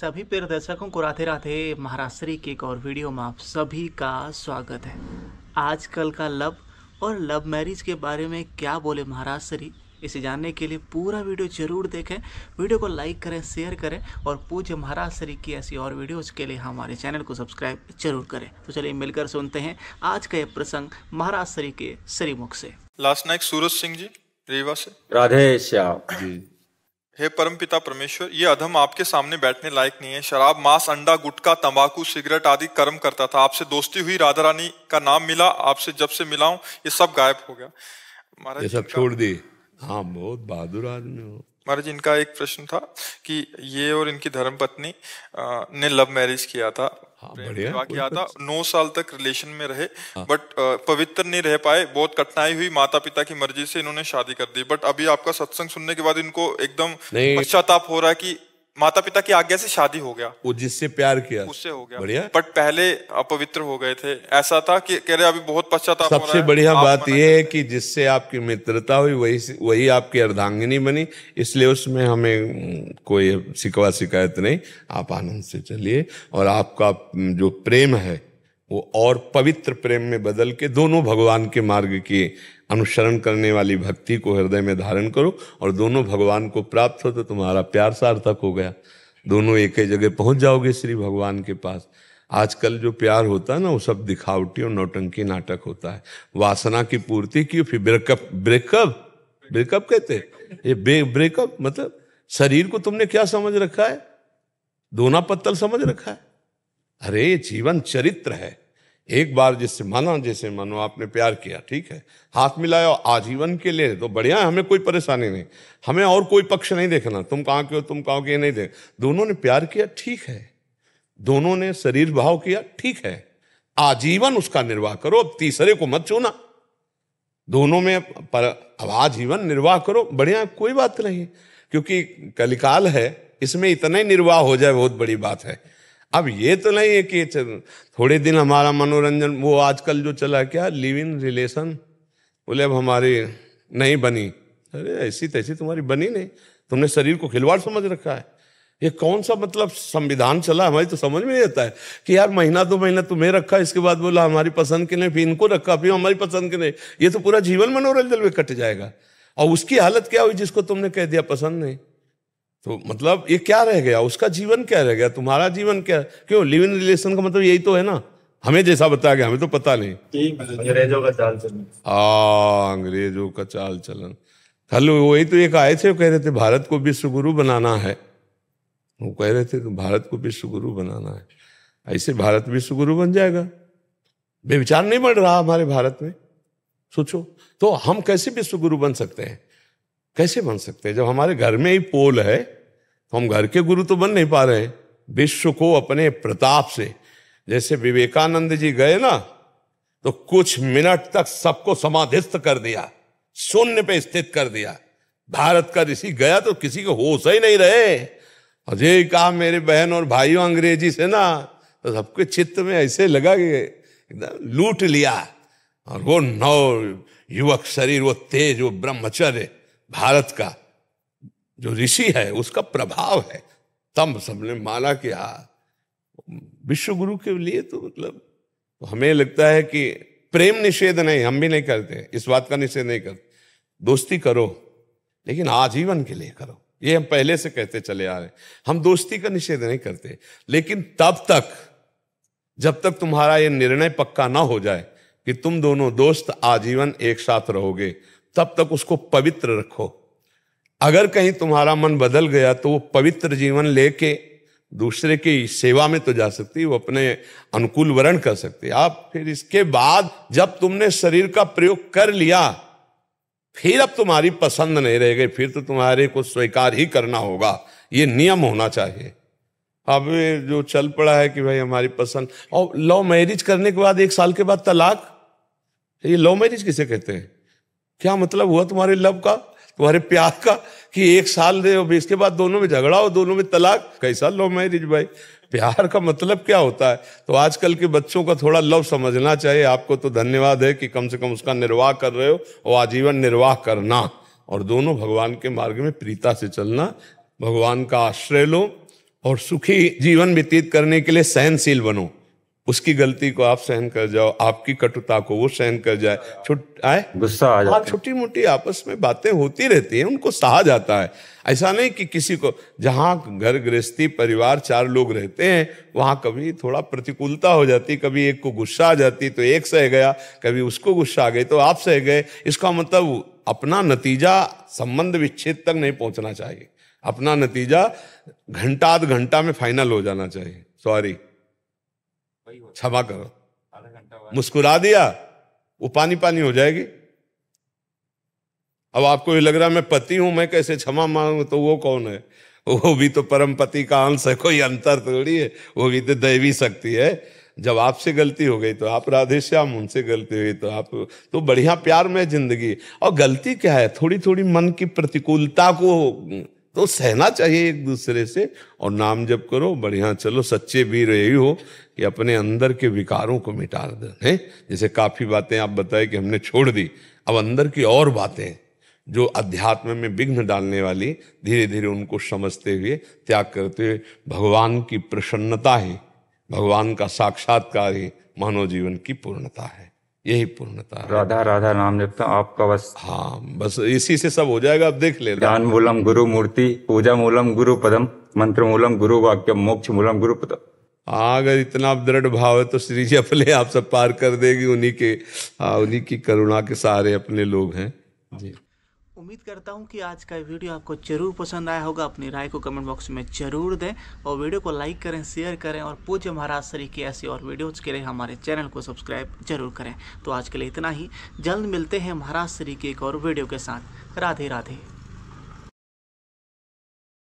सभी प्रिय दर्शकों को राधे राधे महाराष्ट्री के एक और वीडियो में आप सभी का स्वागत है आजकल का लव और लव मैरिज के बारे में क्या बोले महाराष्ट्र इसे जानने के लिए पूरा वीडियो जरूर देखें वीडियो को लाइक करें शेयर करें और पूज्य महाराष्ट्री की ऐसी और वीडियोज़ के लिए हमारे चैनल को सब्सक्राइब जरूर करें तो चलिए मिलकर सुनते हैं आज का यह प्रसंग महाराष्ट्री के श्रीमुख से लास्ट नाइक सूरज सिंह जी रीवा से राधे श्याम जी हे परम पिता परमेश्वर ये अधम आपके सामने बैठने लायक नहीं है शराब मांस अंडा गुटखा तंबाकू सिगरेट आदि कर्म करता था आपसे दोस्ती हुई राधा रानी का नाम मिला आपसे जब से मिला हूं ये सब गायब हो गया महाराज ये सब छोड़ दी हाँ बहुत बहादुर आदमी हो महाराज इनका एक प्रश्न था कि ये और इनकी धर्म पत्नी ने लव मैरिज किया था हाँ, किया था नौ साल तक रिलेशन में रहे हाँ। बट पवित्र नहीं रह पाए बहुत कठिनाई हुई माता पिता की मर्जी से इन्होंने शादी कर दी बट अभी आपका सत्संग सुनने के बाद इनको एकदम पश्चाताप हो रहा है कि माता पिता की आज्ञा से शादी हो गया वो जिससे प्यार किया उससे हो गया बढ़िया बट पहले अपवित्र हो गए थे ऐसा था कि कह रहे अभी बहुत पश्चाताप सबसे बढ़िया बात यह है कि जिससे आपकी मित्रता हुई वही वही आपकी अर्धांगिनी बनी इसलिए उसमें हमें हम्म, कोई शिकवा शिकायत नहीं आप आनंद से चलिए और आपका हम्म, जो प्रेम है वो और पवित्र प्रेम में बदल के दोनों भगवान के मार्ग के अनुसरण करने वाली भक्ति को हृदय में धारण करो और दोनों भगवान को प्राप्त हो तो तुम्हारा प्यार सार्थक हो गया दोनों एक ही जगह पहुंच जाओगे श्री भगवान के पास आजकल जो प्यार होता है ना वो सब दिखावटी और नौटंकी नाटक होता है वासना की पूर्ति की फिर ब्रेकअप ब्रेकअप ब्रेकअप कहते ये ब्रेकअप मतलब शरीर को तुमने क्या समझ रखा है दोना पत्तल समझ रखा है अरे जीवन चरित्र है एक बार जिससे माना जैसे मानो आपने प्यार किया ठीक है हाथ मिलाया आजीवन के लिए तो बढ़िया है हमें कोई परेशानी नहीं हमें और कोई पक्ष नहीं देखना तुम कहाँ के हो तुम कहाँ के नहीं देख दोनों ने प्यार किया ठीक है दोनों ने शरीर भाव किया ठीक है आजीवन उसका निर्वाह करो अब तीसरे को मत चुना दोनों में पर अब आजीवन निर्वाह करो बढ़िया कोई बात नहीं क्योंकि कलिकाल है इसमें इतना ही निर्वाह हो जाए बहुत बड़ी बात है अब ये तो नहीं है कि थोड़े दिन हमारा मनोरंजन वो आजकल जो चला क्या लिव इन रिलेशन बोले अब हमारी नहीं बनी अरे ऐसी तैसी तुम्हारी बनी नहीं तुमने शरीर को खिलवाड़ समझ रखा है ये कौन सा मतलब संविधान चला हमारी तो समझ में नहीं आता है कि यार महीना दो महीना तुम्हें रखा इसके बाद बोला हमारी पसंद के नहीं फिर इनको रखा फिर हमारी पसंद के नहीं ये तो पूरा जीवन मनोरंजन में कट जाएगा और उसकी हालत क्या हुई जिसको तुमने कह दिया पसंद नहीं तो मतलब ये क्या रह गया उसका जीवन क्या रह गया तुम्हारा जीवन क्या क्यों लिव इन रिलेशन का मतलब यही तो है ना हमें जैसा बताया गया हमें तो पता नहीं अंग्रेजों का चाल चलन आ अंग्रेजों का चाल चलन कल वही तो एक आए थे कह रहे थे भारत को विश्व गुरु बनाना है वो कह रहे थे कि भारत को विश्व गुरु बनाना है ऐसे भारत विश्व गुरु बन जाएगा बेविचार नहीं बढ़ रहा हमारे भारत में सोचो तो हम कैसे विश्व गुरु बन सकते हैं कैसे बन सकते हैं जब हमारे घर में ही पोल है तो हम घर के गुरु तो बन नहीं पा रहे हैं विश्व को अपने प्रताप से जैसे विवेकानंद जी गए ना तो कुछ मिनट तक सबको समाधिस्थ कर दिया शून्य पे स्थित कर दिया भारत का ऋषि गया तो किसी को होश ही नहीं रहे और ये कहा मेरे बहन और भाइयों अंग्रेजी से ना तो सबके चित्त में ऐसे लगा कि एकदम लूट लिया और वो नौ युवक शरीर वो तेज वो ब्रह्मचर्य भारत का जो ऋषि है उसका प्रभाव है तम सबने माना कि हाँ, विश्व गुरु के लिए तो मतलब तो हमें लगता है कि प्रेम निषेध नहीं हम भी नहीं करते इस बात का निषेध नहीं करते दोस्ती करो लेकिन आजीवन के लिए करो ये हम पहले से कहते चले आ रहे हम दोस्ती का निषेध नहीं करते लेकिन तब तक जब तक तुम्हारा ये निर्णय पक्का ना हो जाए कि तुम दोनों दोस्त आजीवन एक साथ रहोगे तब तक उसको पवित्र रखो अगर कहीं तुम्हारा मन बदल गया तो वो पवित्र जीवन लेके दूसरे की सेवा में तो जा सकती वो अपने अनुकूल वर्ण कर सकती आप फिर इसके बाद जब तुमने शरीर का प्रयोग कर लिया फिर अब तुम्हारी पसंद नहीं रह गई फिर तो तुम्हारे को स्वीकार ही करना होगा ये नियम होना चाहिए अब जो चल पड़ा है कि भाई हमारी पसंद और लव मैरिज करने के बाद एक साल के बाद तलाक ये लव मैरिज किसे कहते हैं क्या मतलब हुआ तुम्हारे लव का तुम्हारे प्यार का कि एक साल दे इसके बाद दोनों में झगड़ा हो दोनों में तलाक कैसा लव मैरिज भाई प्यार का मतलब क्या होता है तो आजकल के बच्चों का थोड़ा लव समझना चाहिए आपको तो धन्यवाद है कि कम से कम उसका निर्वाह कर रहे हो और आजीवन निर्वाह करना और दोनों भगवान के मार्ग में प्रीता से चलना भगवान का आश्रय लो और सुखी जीवन व्यतीत करने के लिए सहनशील बनो उसकी गलती को आप सहन कर जाओ आपकी कटुता को वो सहन कर जाए छुट आए गुस्सा आ जाए हाँ, छोटी मोटी आपस में बातें होती रहती हैं उनको सहा जाता है ऐसा नहीं कि किसी को जहाँ घर गृहस्थी परिवार चार लोग रहते हैं वहाँ कभी थोड़ा प्रतिकूलता हो जाती कभी एक को गुस्सा आ जाती तो एक सह गया कभी उसको गुस्सा आ गई तो आप सह गए इसका मतलब अपना नतीजा संबंध विच्छेद तक नहीं पहुँचना चाहिए अपना नतीजा घंटा आध घंटा में फाइनल हो जाना चाहिए सॉरी क्षमा करो मुस्कुरा दिया वो पानी पानी हो जाएगी अब आपको ये लग रहा मैं पति हूं मैं कैसे क्षमा मांगू तो वो कौन है वो भी तो परम पति का अंश है कोई अंतर थोड़ी है वो भी तो दैवी शक्ति है जब आपसे गलती हो गई तो आप राधे श्याम उनसे गलती हो गई तो आप तो बढ़िया प्यार में जिंदगी और गलती क्या है थोड़ी थोड़ी मन की प्रतिकूलता को तो सहना चाहिए एक दूसरे से और नाम जब करो बढ़िया चलो सच्चे वीर यही हो कि अपने अंदर के विकारों को मिटा दे है जैसे काफ़ी बातें आप बताए कि हमने छोड़ दी अब अंदर की और बातें जो अध्यात्म में विघ्न डालने वाली धीरे धीरे उनको समझते हुए त्याग करते हुए भगवान की प्रसन्नता ही भगवान का साक्षात्कार ही मानव जीवन की पूर्णता है यही पूर्णता राधा राधा नाम जपता आपका बस हाँ बस इसी से सब हो जाएगा आप देख ले ज्ञान मूलम गुरु मूर्ति पूजा मूलम गुरु पदम मंत्र मूलम गुरु वाक्य मोक्ष मूलम गुरु पदम हाँ अगर इतना दृढ़ भाव है तो श्री जी अपने आप सब पार कर देगी उन्हीं के हाँ, उन्हीं की करुणा के सारे अपने लोग हैं जी उम्मीद करता हूँ कि आज का वीडियो आपको जरूर पसंद आया होगा अपनी राय को कमेंट बॉक्स में जरूर दें और वीडियो को लाइक करें शेयर करें और पूज्य महाराज श्री की ऐसी और वीडियोज़ के लिए हमारे चैनल को सब्सक्राइब जरूर करें तो आज के लिए इतना ही जल्द मिलते हैं महाराज श्री की एक और वीडियो के साथ राधे राधे